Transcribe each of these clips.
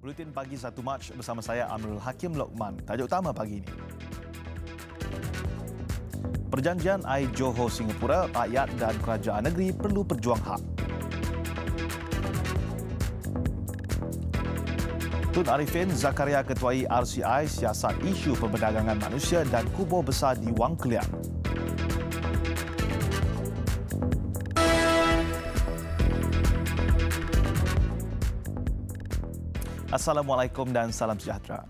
Buletin pagi 1 Mac bersama saya Amrul Hakim Lokman. Tajuk utama pagi ini. Perjanjian Air Johor Singapura, rakyat dan kerajaan negeri perlu berjuang hak. Tun Arifin Zakaria ketuai RCI siasat isu perdagangan manusia dan kubur besar di Wang Kliang. Assalamualaikum dan salam sejahtera.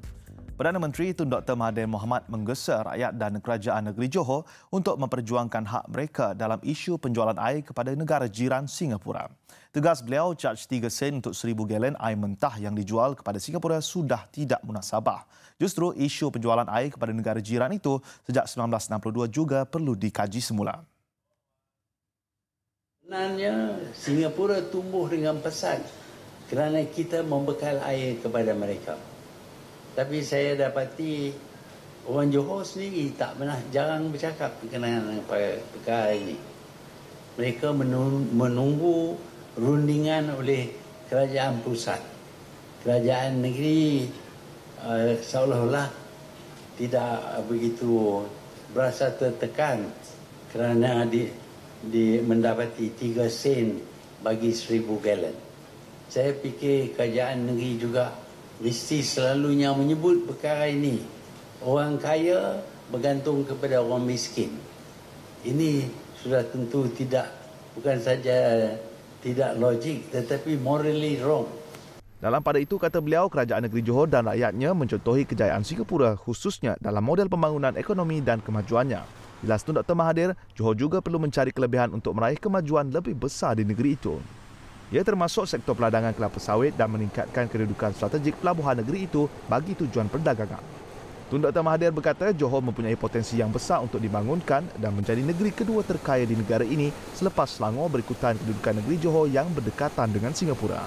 Perdana Menteri Tun Dr. Mahathir Mohamad menggesa rakyat dan kerajaan negeri Johor untuk memperjuangkan hak mereka dalam isu penjualan air kepada negara jiran Singapura. Tegas beliau, charge 3 sen untuk 1,000 galen air mentah yang dijual kepada Singapura sudah tidak munasabah. Justru isu penjualan air kepada negara jiran itu sejak 1962 juga perlu dikaji semula. Sebenarnya Singapura tumbuh dengan pesat kerana kita membekal air kepada mereka. Tapi saya dapati orang Johor sendiri tak pernah jarang bercakap berkenaan dengan perkara ini. Mereka menunggu rundingan oleh kerajaan pusat. Kerajaan negeri uh, seolah-olah tidak eh, begitu berasa tertekan kerana di, di mendapati tiga sen bagi seribu gallon saya fikir kerajaan negeri juga mesti selalunya menyebut perkara ini. Orang kaya bergantung kepada orang miskin. Ini sudah tentu tidak bukan saja tidak logik tetapi morally wrong. Dalam pada itu kata beliau kerajaan negeri Johor dan rakyatnya mencontohi kejayaan Singapura khususnya dalam model pembangunan ekonomi dan kemajuannya. Jelas tu Dr. Mahathir, Johor juga perlu mencari kelebihan untuk meraih kemajuan lebih besar di negeri itu. Ia termasuk sektor peladangan kelapa sawit dan meningkatkan kedudukan strategik pelabuhan negeri itu bagi tujuan perdagangan. Tun Dr. Mahathir berkata Johor mempunyai potensi yang besar untuk dibangunkan dan menjadi negeri kedua terkaya di negara ini selepas Selangor berikutan kedudukan negeri Johor yang berdekatan dengan Singapura.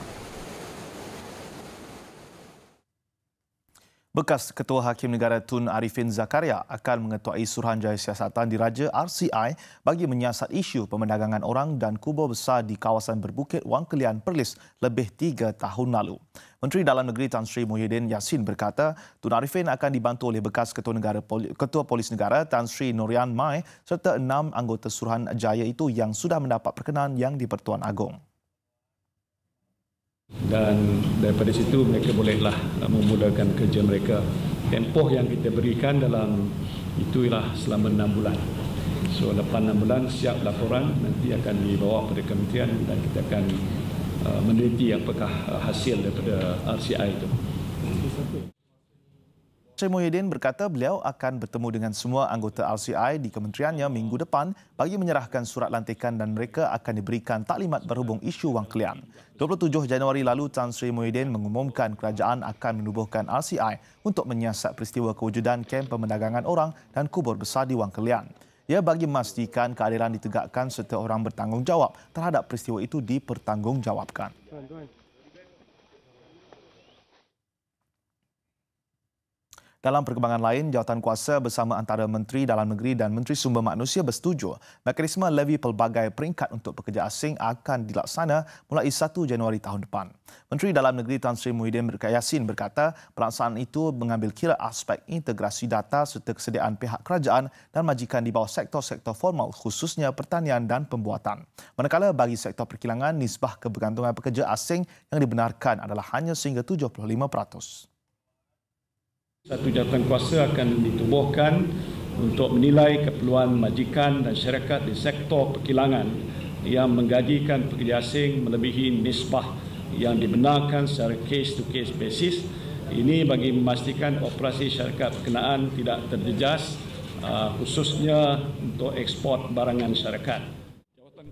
Bekas Ketua Hakim Negara Tun Arifin Zakaria akan mengetuai Suruhanjaya Siasatan Diraja RCI bagi menyiasat isu pemendagangan orang dan kubur besar di kawasan berbukit Wang Kelian Perlis lebih tiga tahun lalu. Menteri Dalam Negeri Tan Sri Muhyiddin Yassin berkata, Tun Arifin akan dibantu oleh bekas Ketua, Negara, Ketua Polis Negara Tan Sri Norian Mai serta enam anggota Suruhanjaya itu yang sudah mendapat perkenan yang di-Pertuan Agong dan daripada situ mereka bolehlah uh, memudahkan kerja mereka tempoh yang kita berikan dalam itu ialah selama enam bulan so lepas enam bulan siap laporan nanti akan dibawa kepada kementerian dan kita akan uh, meneliti apakah uh, hasil daripada RCI itu Syed Muhyiddin berkata beliau akan bertemu dengan semua anggota RCI di kementeriannya minggu depan bagi menyerahkan surat lantikan dan mereka akan diberikan taklimat berhubung isu wang keliang. 27 Januari lalu, Tan Sri Muhyiddin mengumumkan kerajaan akan menubuhkan RCI untuk menyiasat peristiwa kewujudan kem pemendagangan orang dan kubur besar di wang keliang. Ia bagi memastikan keadilan ditegakkan setiap orang bertanggungjawab terhadap peristiwa itu dipertanggungjawabkan. Dalam perkembangan lain, jawatan kuasa bersama antara Menteri Dalam Negeri dan Menteri Sumber Manusia bersetuju mekanisme levy pelbagai peringkat untuk pekerja asing akan dilaksana mulai 1 Januari tahun depan. Menteri Dalam Negeri Tan Sri Muhyiddin Yassin berkata pelaksanaan itu mengambil kira aspek integrasi data serta kesediaan pihak kerajaan dan majikan di bawah sektor-sektor formal khususnya pertanian dan pembuatan. Manakala bagi sektor perkilangan, nisbah kebergantungan pekerja asing yang dibenarkan adalah hanya sehingga 75%. Satu jawatan kuasa akan ditubuhkan untuk menilai keperluan majikan dan syarikat di sektor perkilangan yang menggajikan pekerja asing melebihi nisbah yang dibenarkan secara case to case basis ini bagi memastikan operasi syarikat perkenaan tidak terjejas uh, khususnya untuk ekspor barangan syarikat.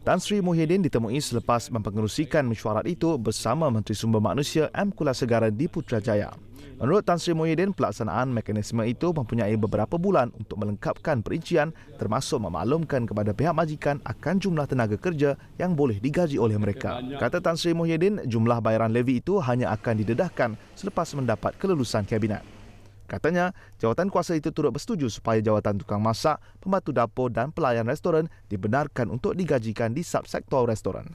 Tan Sri Muhyiddin ditemui selepas mempengerusikan mesyuarat itu bersama Menteri Sumber Manusia M. Kula Segara di Putrajaya. Menurut Tan Sri Muhyiddin, pelaksanaan mekanisme itu mempunyai beberapa bulan untuk melengkapkan perincian termasuk memaklumkan kepada pihak majikan akan jumlah tenaga kerja yang boleh digaji oleh mereka. Kata Tan Sri Muhyiddin, jumlah bayaran levy itu hanya akan didedahkan selepas mendapat kelulusan kabinet. Katanya, jawatan kuasa itu turut bersetuju supaya jawatan tukang masak, pembantu dapur dan pelayan restoran dibenarkan untuk digajikan di subsektor restoran.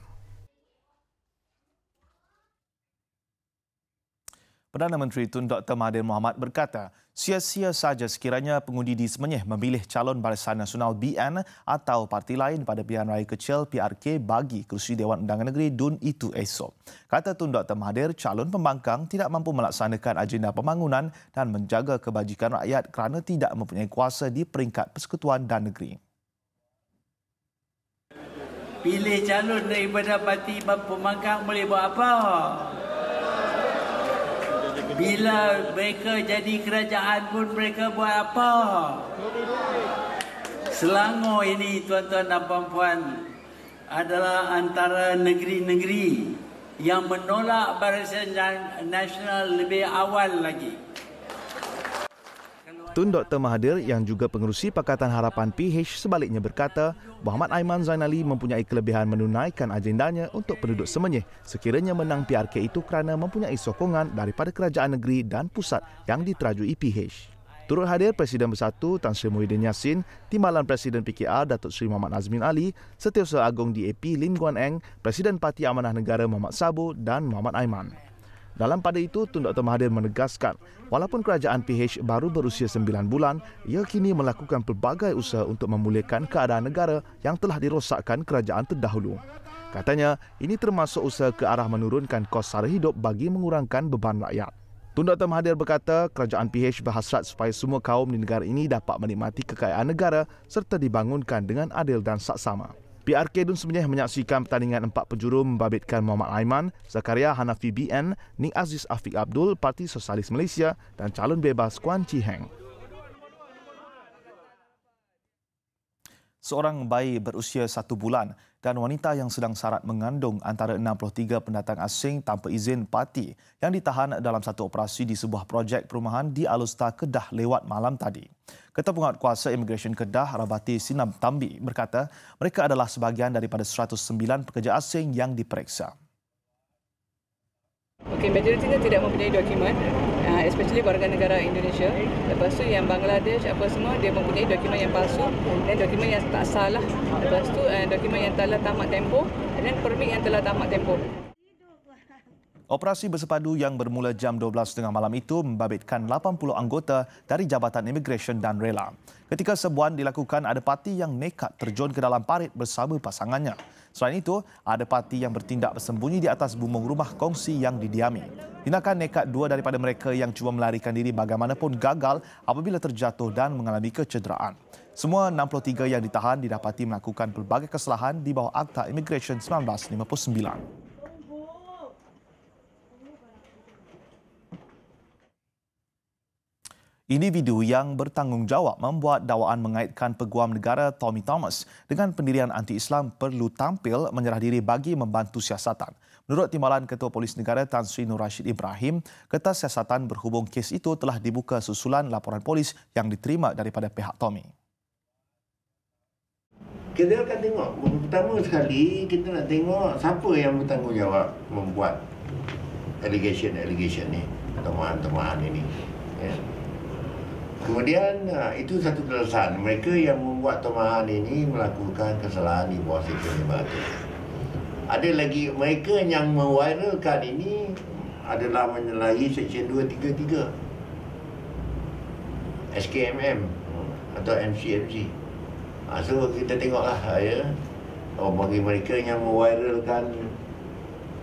Perdana Menteri Tun Dr. Mahathir Mohamad berkata, Sia-sia saja sekiranya pengundi di Semenyih memilih calon Barisan Nasional BN atau parti lain pada pilihan raya kecil PRK bagi kerusi Dewan Undangan Negeri Dun itu esok. Kata Tun Dr. Mahathir, calon pembangkang tidak mampu melaksanakan agenda pembangunan dan menjaga kebajikan rakyat kerana tidak mempunyai kuasa di peringkat persekutuan dan negeri. Pilih calon daripada parti pembangkang boleh buat apa? Bila mereka jadi kerajaan pun mereka buat apa? Selangor ini tuan-tuan dan puan-puan adalah antara negeri-negeri yang menolak barisan nasional lebih awal lagi. Tun Dr. Mahathir yang juga pengerusi Pakatan Harapan PH sebaliknya berkata, Muhammad Aiman Zainali mempunyai kelebihan menunaikan agendanya untuk penduduk Semenyih sekiranya menang PRK itu kerana mempunyai sokongan daripada kerajaan negeri dan pusat yang diterajui PH. Turut hadir Presiden Bersatu Tan Sri Muhyiddin Yassin, Timbalan Presiden PKR Datuk Seri Muhammad Azmin Ali, Setiausaha Agong DAP Lim Guan Eng, Presiden Parti Amanah Negara Muhammad Sabu dan Muhammad Aiman. Dalam pada itu, Tun Dr. Mahathir menegaskan, walaupun kerajaan PH baru berusia sembilan bulan, ia kini melakukan pelbagai usaha untuk memulihkan keadaan negara yang telah dirosakkan kerajaan terdahulu. Katanya, ini termasuk usaha ke arah menurunkan kos sara hidup bagi mengurangkan beban rakyat. Tun Dr. Mahathir berkata, kerajaan PH berhasrat supaya semua kaum di negara ini dapat menikmati kekayaan negara serta dibangunkan dengan adil dan saksama. PRK Dun Seminyak menyaksikan pertandingan empat penjuru membabitkan Muhammad Aiman, Zakaria Hanafi BN, Nik Aziz Afiq Abdul, Parti Sosialis Malaysia dan calon bebas Kuan Chi Heng. seorang bayi berusia satu bulan dan wanita yang sedang syarat mengandung antara 63 pendatang asing tanpa izin parti yang ditahan dalam satu operasi di sebuah projek perumahan di Alusta Kedah lewat malam tadi. Ketua Penguat Kuasa Immigration Kedah Rabati Sinam Tambi berkata mereka adalah sebahagian daripada 109 pekerja asing yang diperiksa. Okay, majoritinya tidak mempunyai dokumen uh, especially warga negara Indonesia. Lepas tu yang Bangladesh apa semua dia mempunyai dokumen yang palsu dan dokumen yang tak salah. Lepas tu uh, dokumen yang telah tamat tempoh dan permit yang telah tamat tempoh. Operasi bersepadu yang bermula jam 12.30 malam itu membabitkan 80 anggota dari Jabatan Immigration dan Rela. Ketika sebuan dilakukan, ada parti yang nekat terjun ke dalam parit bersama pasangannya. Selain itu, ada parti yang bertindak bersembunyi di atas bumbung rumah kongsi yang didiami. Tindakan nekat dua daripada mereka yang cuba melarikan diri bagaimanapun gagal apabila terjatuh dan mengalami kecederaan. Semua 63 yang ditahan didapati melakukan pelbagai kesalahan di bawah Akta Immigration 1959. individu yang bertanggungjawab membuat dakwaan mengaitkan peguam negara Tommy Thomas dengan pendirian anti-Islam perlu tampil menyerah diri bagi membantu siasatan. Menurut Timbalan Ketua Polis Negara Tan Sri Nur Rashid Ibrahim, kertas siasatan berhubung kes itu telah dibuka susulan laporan polis yang diterima daripada pihak Tommy. Kita akan tengok, pertama sekali kita nak tengok siapa yang bertanggungjawab membuat allegation-allegation ini, temuan-temuan ini. Ya. Kemudian ah, itu satu kesalahan mereka yang membuat tambahan ini melakukan kesalahan di bawah sistem lembaga. Ada lagi mereka yang mewiralkan ini adalah menyalahi Seksyen 233 SKMM atau MCMC. Ah, so kita tengoklah ya. Oh, bagi mereka yang mewiralkan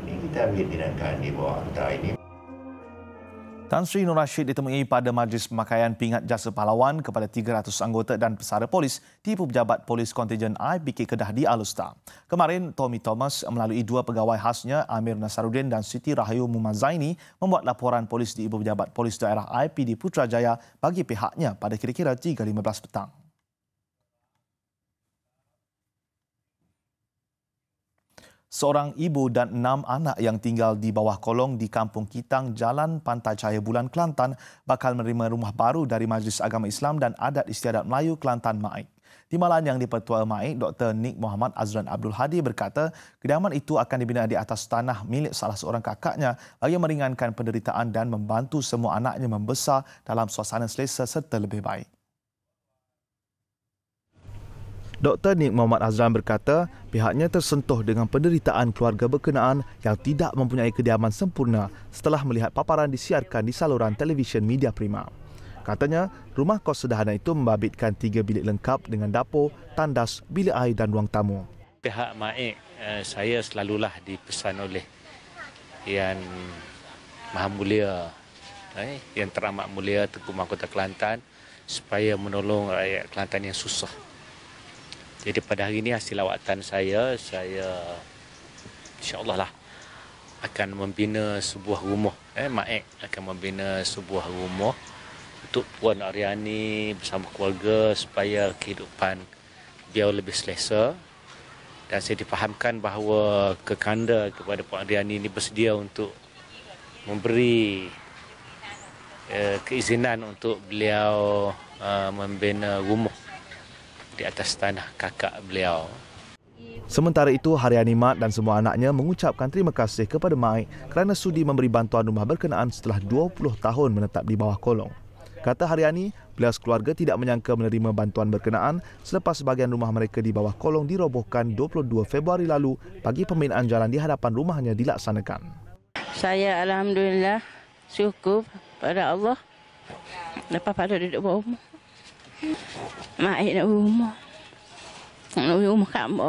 ini kita ambil tindakan di bawah kita ini. Tan Sri Nur Rashid ditemui pada Majlis Pemakaian Pingat Jasa Pahlawan kepada 300 anggota dan pesara polis tipu pejabat polis kontijen IPK Kedah di Alustar. Kemarin, Tommy Thomas melalui dua pegawai khasnya, Amir Nasaruddin dan Siti Rahayu Mumazaini, membuat laporan polis di ibu pejabat polis daerah IP di Putrajaya bagi pihaknya pada kira-kira 3.15 petang. seorang ibu dan enam anak yang tinggal di bawah kolong di Kampung Kitang, Jalan Pantai Cahaya Bulan, Kelantan bakal menerima rumah baru dari Majlis Agama Islam dan Adat Istiadat Melayu Kelantan Maik. Timbalan yang dipertua Maik, Dr. Nik Muhammad Azran Abdul Hadi berkata, kediaman itu akan dibina di atas tanah milik salah seorang kakaknya bagi meringankan penderitaan dan membantu semua anaknya membesar dalam suasana selesa serta lebih baik. Dr. Nik Muhammad Azlan berkata pihaknya tersentuh dengan penderitaan keluarga berkenaan yang tidak mempunyai kediaman sempurna setelah melihat paparan disiarkan di saluran televisyen media prima. Katanya, rumah kos sederhana itu membabitkan tiga bilik lengkap dengan dapur, tandas, bilik air dan ruang tamu. Pihak Maik, eh, saya selalulah dipesan oleh yang maha mulia, yang eh, teramat mulia Tengku Mahkota Kelantan supaya menolong rakyat Kelantan yang susah. Jadi pada hari ini hasil lawatan saya, saya insyaAllah lah akan membina sebuah rumah. Eh, Maek akan membina sebuah rumah untuk Puan Aryani bersama keluarga supaya kehidupan dia lebih selesa. Dan saya dipahamkan bahawa kekanda kepada Puan Aryani ini bersedia untuk memberi eh, keizinan untuk beliau eh, membina rumah di atas tanah kakak beliau. Sementara itu, Haryani Mat dan semua anaknya mengucapkan terima kasih kepada Mai kerana sudi memberi bantuan rumah berkenaan setelah 20 tahun menetap di bawah kolong. Kata Haryani, beliau sekeluarga tidak menyangka menerima bantuan berkenaan selepas sebahagian rumah mereka di bawah kolong dirobohkan 22 Februari lalu bagi pembinaan jalan di hadapan rumahnya dilaksanakan. Saya Alhamdulillah syukur pada Allah lepas pada duduk bawah rumah. Mak nak rumah. Mak nak rumah kamu.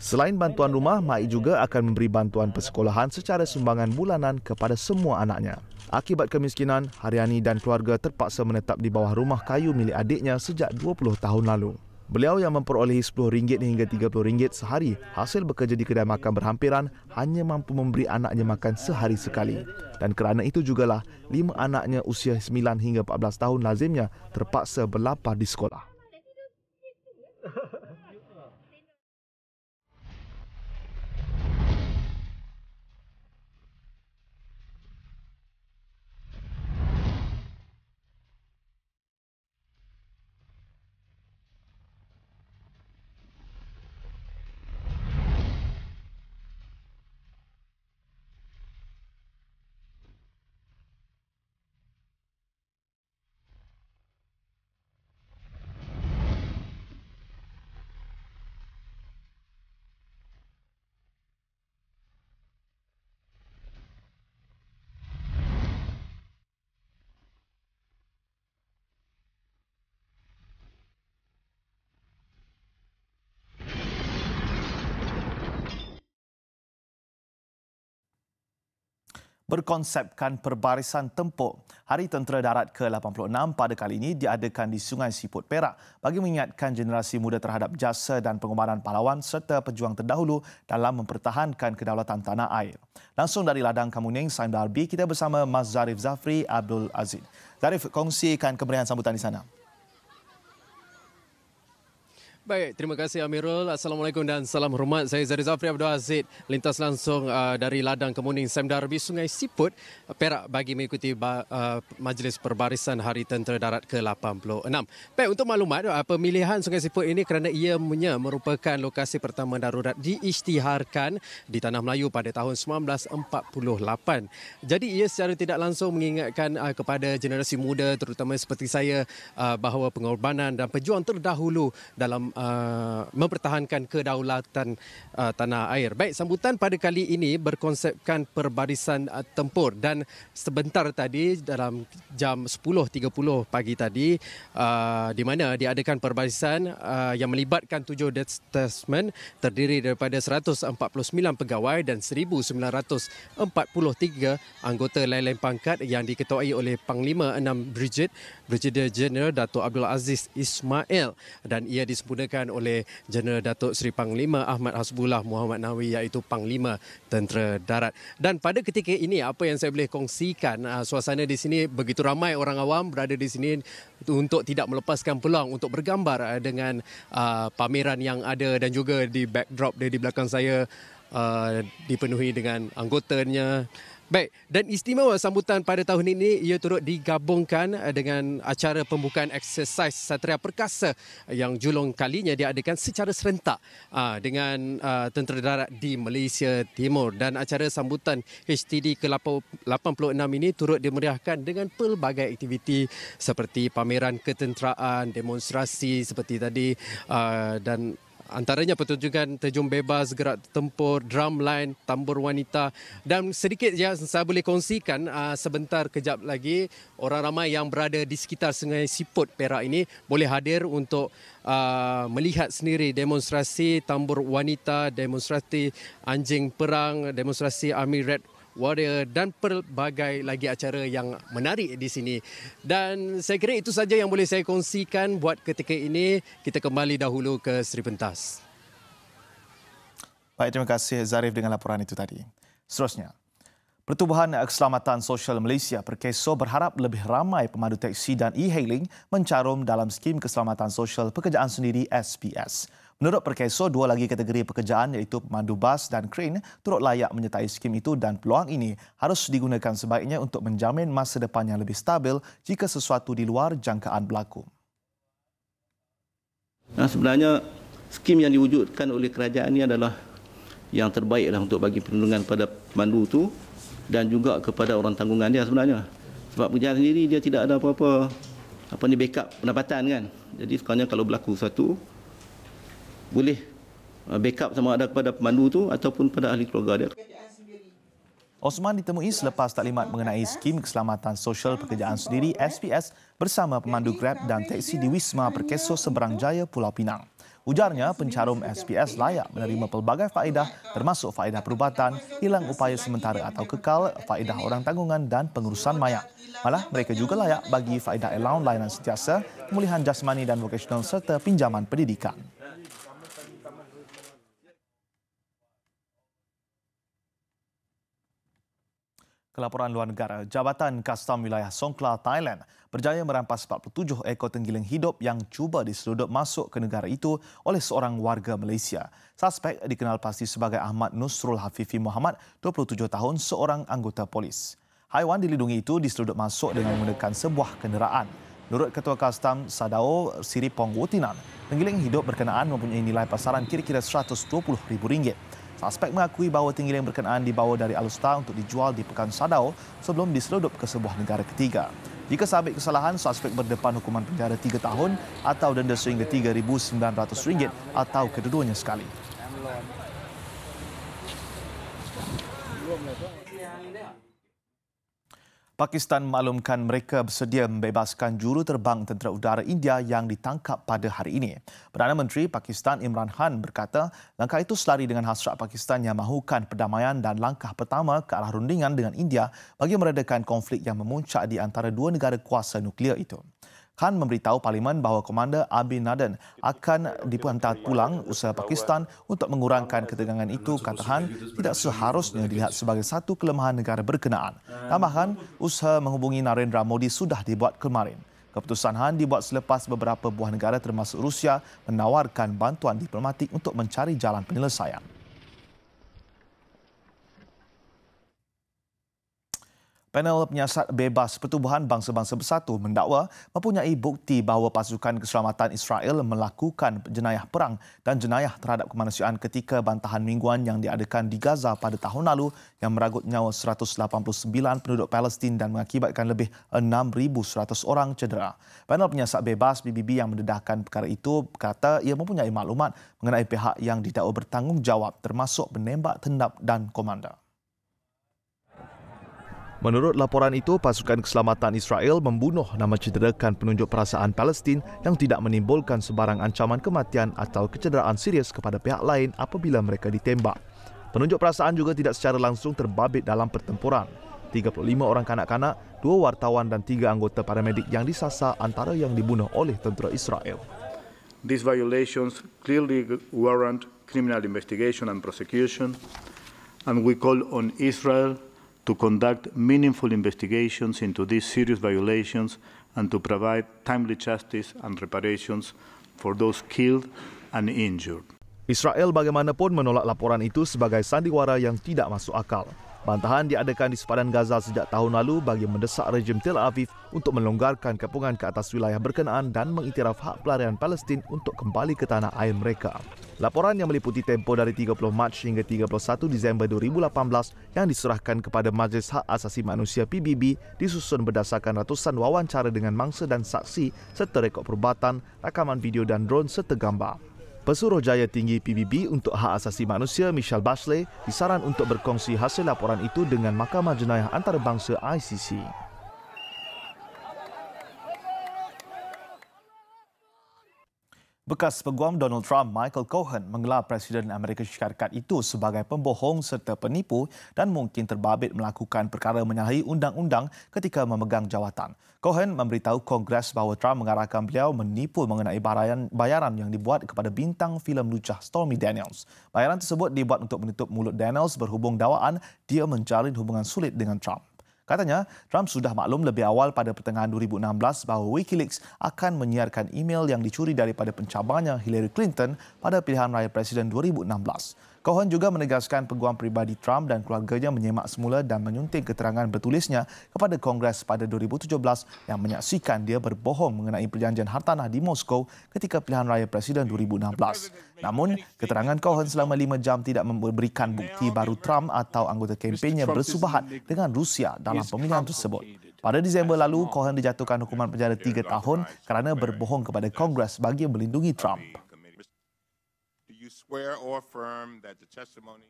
Selain bantuan rumah, Mak juga akan memberi bantuan persekolahan secara sumbangan bulanan kepada semua anaknya. Akibat kemiskinan, Haryani dan keluarga terpaksa menetap di bawah rumah kayu milik adiknya sejak 20 tahun lalu. Beliau yang memperolehi RM10 hingga RM30 sehari hasil bekerja di kedai makan berhampiran hanya mampu memberi anaknya makan sehari sekali. Dan kerana itu jugalah, lima anaknya usia 9 hingga 14 tahun lazimnya terpaksa berlapar di sekolah. berkonsepkan perbarisan tempur Hari Tentera Darat ke-86 pada kali ini diadakan di Sungai Siput Perak bagi mengingatkan generasi muda terhadap jasa dan pengorbanan pahlawan serta pejuang terdahulu dalam mempertahankan kedaulatan tanah air. Langsung dari Ladang Kamuning, Sain Darbi, kita bersama Mas Zarif Zafri Abdul Aziz. Zarif, kongsikan kemeriahan sambutan di sana. Baik, terima kasih Amirul. Assalamualaikum dan salam hormat. Saya Zari Zafri Abdul Aziz, lintas langsung uh, dari Ladang Kemuning, Sem Darbi, Sungai Siput, Perak bagi mengikuti uh, Majlis Perbarisan Hari Tentera Darat ke-86. Baik, untuk maklumat, uh, pemilihan Sungai Siput ini kerana ia punya merupakan lokasi pertama darurat diisytiharkan di Tanah Melayu pada tahun 1948. Jadi ia secara tidak langsung mengingatkan uh, kepada generasi muda terutama seperti saya uh, bahawa pengorbanan dan pejuang terdahulu dalam uh, mempertahankan kedaulatan uh, tanah air. Baik, sambutan pada kali ini berkonsepkan perbarisan uh, tempur dan sebentar tadi dalam jam 10.30 pagi tadi uh, di mana diadakan perbarisan uh, yang melibatkan tujuh detachment terdiri daripada 149 pegawai dan 1,943 anggota lain-lain pangkat yang diketuai oleh Panglima 6 Brigade, Brigadier General Dato' Abdul Aziz Ismail dan ia disempurnakan diadakan oleh Jeneral Datuk Seri Panglima Ahmad Hasbullah Muhammad Nawawi, iaitu Panglima Tentera Darat. Dan pada ketika ini apa yang saya boleh kongsikan ah, suasana di sini begitu ramai orang awam berada di sini untuk tidak melepaskan peluang untuk bergambar ah, dengan ah, pameran yang ada dan juga di backdrop dia di belakang saya dipenuhi dengan anggotanya Baik, dan istimewa sambutan pada tahun ini ia turut digabungkan eh, dengan acara pembukaan eksersis Satria Perkasa yang julung kalinya diadakan secara serentak ah, dengan ah, tentera darat di Malaysia Timur. Dan acara sambutan HTD ke-86 ini turut dimeriahkan dengan pelbagai aktiviti seperti pameran ketenteraan, demonstrasi seperti tadi ah, dan antaranya pertunjukan terjun bebas, gerak tempur, line tambur wanita dan sedikit ya saya boleh kongsikan uh, sebentar kejap lagi orang ramai yang berada di sekitar Sungai Siput Perak ini boleh hadir untuk uh, melihat sendiri demonstrasi tambur wanita, demonstrasi anjing perang, demonstrasi Army Red warrior dan pelbagai lagi acara yang menarik di sini. Dan saya kira itu saja yang boleh saya kongsikan buat ketika ini. Kita kembali dahulu ke Seri Pentas. Baik, terima kasih Zarif dengan laporan itu tadi. Seterusnya, Pertubuhan Keselamatan Sosial Malaysia Perkeso berharap lebih ramai pemandu teksi dan e-hailing mencarum dalam skim keselamatan sosial pekerjaan sendiri SPS. Menurut Perkeso, dua lagi kategori pekerjaan iaitu pemandu bas dan krain turut layak menyertai skim itu dan peluang ini harus digunakan sebaiknya untuk menjamin masa depan yang lebih stabil jika sesuatu di luar jangkaan berlaku. Nah, sebenarnya skim yang diwujudkan oleh kerajaan ini adalah yang terbaiklah untuk bagi perlindungan kepada pemandu itu dan juga kepada orang tanggungan dia sebenarnya. Sebab pekerjaan sendiri dia tidak ada apa-apa apa ni backup pendapatan kan. Jadi sekarangnya kalau berlaku satu boleh uh, backup sama ada kepada pemandu tu ataupun pada ahli keluarga dia. Osman ditemui selepas taklimat mengenai skim keselamatan sosial pekerjaan sendiri SPS bersama pemandu Grab dan teksi di Wisma Perkeso Seberang Jaya Pulau Pinang. Ujarnya, pencarum SPS layak menerima pelbagai faedah termasuk faedah perubatan, hilang upaya sementara atau kekal, faedah orang tanggungan dan pengurusan mayat. Malah, mereka juga layak bagi faedah elaun layanan setiasa, pemulihan jasmani dan vocational serta pinjaman pendidikan. Kelaporan Luar Negara, Jabatan Kastam Wilayah Songkla, Thailand berjaya merampas 47 ekor tenggiling hidup yang cuba diseludup masuk ke negara itu oleh seorang warga Malaysia. Suspek dikenal pasti sebagai Ahmad Nusrul Hafifi Muhammad, 27 tahun, seorang anggota polis. Haiwan dilindungi itu diseludup masuk dengan menggunakan sebuah kenderaan. Menurut Ketua Kastam Sadao Siri Wutinan, tenggiling hidup berkenaan mempunyai nilai pasaran kira-kira RM120,000. Suspek mengakui bahawa tenggiling berkenaan dibawa dari Alustar untuk dijual di Pekan Sadau sebelum diseludup ke sebuah negara ketiga. Jika sabit kesalahan, suspek berdepan hukuman penjara 3 tahun atau denda sehingga RM3,900 atau kedua-duanya sekali. Pakistan maklumkan mereka bersedia membebaskan juru terbang tentera udara India yang ditangkap pada hari ini. Perdana Menteri Pakistan Imran Khan berkata, langkah itu selari dengan hasrat Pakistan yang mahukan perdamaian dan langkah pertama ke arah rundingan dengan India bagi meredakan konflik yang memuncak di antara dua negara kuasa nuklear itu. Khan memberitahu Parlimen bahawa Komander Abin Naden akan dipantah pulang usaha Pakistan untuk mengurangkan ketegangan itu, kata Khan, tidak seharusnya dilihat sebagai satu kelemahan negara berkenaan. Tambahan, usaha menghubungi Narendra Modi sudah dibuat kemarin. Keputusan Han dibuat selepas beberapa buah negara termasuk Rusia menawarkan bantuan diplomatik untuk mencari jalan penyelesaian. Panel Penyiasat Bebas Pertubuhan Bangsa-Bangsa Bersatu mendakwa mempunyai bukti bahawa pasukan keselamatan Israel melakukan jenayah perang dan jenayah terhadap kemanusiaan ketika bantahan mingguan yang diadakan di Gaza pada tahun lalu yang meragut nyawa 189 penduduk Palestin dan mengakibatkan lebih 6,100 orang cedera. Panel Penyiasat Bebas BBB yang mendedahkan perkara itu berkata ia mempunyai maklumat mengenai pihak yang didakwa bertanggungjawab termasuk penembak tendap dan komandan. Menurut laporan itu, pasukan keselamatan Israel membunuh dan mencederakan penunjuk perasaan Palestin yang tidak menimbulkan sebarang ancaman kematian atau kecederaan serius kepada pihak lain apabila mereka ditembak. Penunjuk perasaan juga tidak secara langsung terbabit dalam pertempuran. 35 orang kanak-kanak, dua wartawan dan tiga anggota paramedik yang disasar antara yang dibunuh oleh tentera Israel. These violations clearly warrant criminal investigation and prosecution and we call on Israel to conduct meaningful investigations into these serious violations and to provide timely justice and reparations for those killed and injured. Israel bagaimanapun menolak laporan itu sebagai sandiwara yang tidak masuk akal. Bantahan diadakan di sepadan Gaza sejak tahun lalu bagi mendesak rejim Tel Aviv untuk melonggarkan kepungan ke atas wilayah berkenaan dan mengiktiraf hak pelarian Palestin untuk kembali ke tanah air mereka. Laporan yang meliputi tempo dari 30 Mac hingga 31 Disember 2018 yang diserahkan kepada Majlis Hak Asasi Manusia PBB disusun berdasarkan ratusan wawancara dengan mangsa dan saksi serta rekod perbatan, rakaman video dan drone serta gambar. Pesuruhjaya Tinggi PBB untuk Hak Asasi Manusia Michelle Bachelet disaran untuk berkongsi hasil laporan itu dengan Mahkamah Jenayah Antarabangsa ICC. Bekas peguam Donald Trump, Michael Cohen, menggelar Presiden Amerika Syarikat itu sebagai pembohong serta penipu dan mungkin terbabit melakukan perkara menyalahi undang-undang ketika memegang jawatan. Cohen memberitahu Kongres bahawa Trump mengarahkan beliau menipu mengenai bayaran yang dibuat kepada bintang filem lucah Stormy Daniels. Bayaran tersebut dibuat untuk menutup mulut Daniels berhubung dawaan dia menjalin hubungan sulit dengan Trump. Katanya, Trump sudah maklum lebih awal pada pertengahan 2016 bahawa Wikileaks akan menyiarkan email yang dicuri daripada pencabangnya Hillary Clinton pada pilihan raya presiden 2016. Cohen juga menegaskan peguam pribadi Trump dan keluarganya menyemak semula dan menyunting keterangan bertulisnya kepada Kongres pada 2017 yang menyaksikan dia berbohong mengenai perjanjian hartanah di Moskow ketika pilihan raya presiden 2016. Namun, keterangan Cohen selama lima jam tidak memberikan bukti baru Trump atau anggota kempennya bersubahat dengan Rusia dalam pemilihan tersebut. Pada Disember lalu, Cohen dijatuhkan hukuman penjara tiga tahun kerana berbohong kepada Kongres bagi melindungi Trump swear or affirm that the testimony.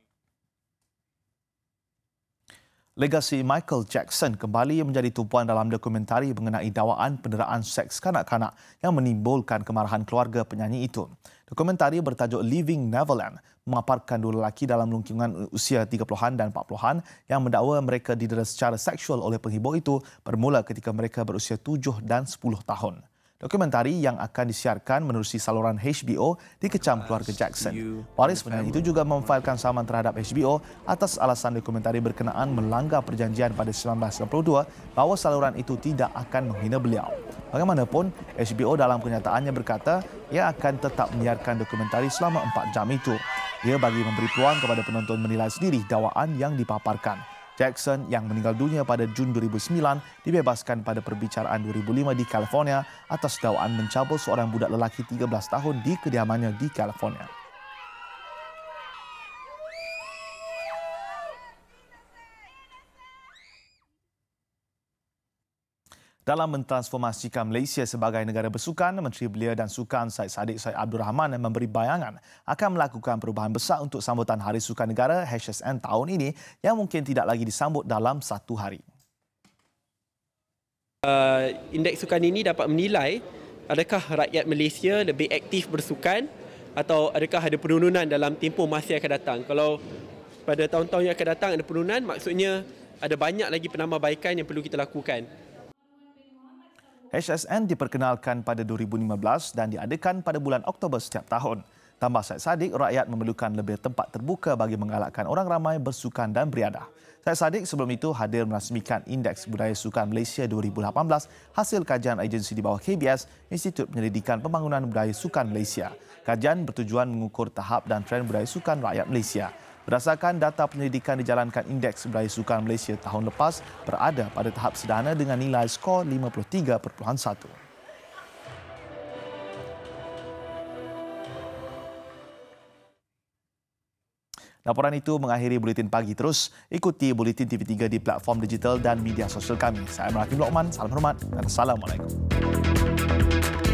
Legasi Michael Jackson kembali menjadi tumpuan dalam dokumentari mengenai dawaan penderaan seks kanak-kanak yang menimbulkan kemarahan keluarga penyanyi itu. Dokumentari bertajuk Living Neverland memaparkan dua lelaki dalam lingkungan usia 30-an dan 40-an yang mendakwa mereka didera secara seksual oleh penghibur itu bermula ketika mereka berusia 7 dan 10 tahun. Dokumentari yang akan disiarkan menerusi saluran HBO dikecam ah, keluarga Jackson. Paris sebenarnya itu juga memfailkan saman terhadap HBO atas alasan dokumentari berkenaan melanggar perjanjian pada 1992 bahawa saluran itu tidak akan menghina beliau. Bagaimanapun, HBO dalam kenyataannya berkata ia akan tetap menyiarkan dokumentari selama 4 jam itu. Ia bagi memberi peluang kepada penonton menilai sendiri dakwaan yang dipaparkan. Jackson yang meninggal dunia pada Jun 2009 dibebaskan pada perbicaraan 2005 di California atas dakwaan mencabul seorang budak lelaki 13 tahun di kediamannya di California. Dalam mentransformasikan Malaysia sebagai negara bersukan, Menteri Belia dan Sukan Syed Saddiq Syed Abdul Rahman memberi bayangan akan melakukan perubahan besar untuk sambutan Hari Sukan Negara HSN tahun ini yang mungkin tidak lagi disambut dalam satu hari. Uh, indeks sukan ini dapat menilai adakah rakyat Malaysia lebih aktif bersukan atau adakah ada penurunan dalam tempoh masa yang akan datang. Kalau pada tahun-tahun yang akan datang ada penurunan, maksudnya ada banyak lagi penambahbaikan yang perlu kita lakukan. HSN diperkenalkan pada 2015 dan diadakan pada bulan Oktober setiap tahun. Tambah Syed Saddiq, rakyat memerlukan lebih tempat terbuka bagi menggalakkan orang ramai bersukan dan beriadah. Syed Saddiq sebelum itu hadir merasmikan Indeks Budaya Sukan Malaysia 2018 hasil kajian agensi di bawah KBS, Institut Penyelidikan Pembangunan Budaya Sukan Malaysia. Kajian bertujuan mengukur tahap dan tren budaya sukan rakyat Malaysia. Berdasarkan data penyelidikan dijalankan Indeks Budaya Sukan Malaysia tahun lepas berada pada tahap sederhana dengan nilai skor 53.1. Laporan itu mengakhiri Buletin Pagi terus. Ikuti Buletin TV3 di platform digital dan media sosial kami. Saya Melaki Blokman, salam hormat dan Assalamualaikum.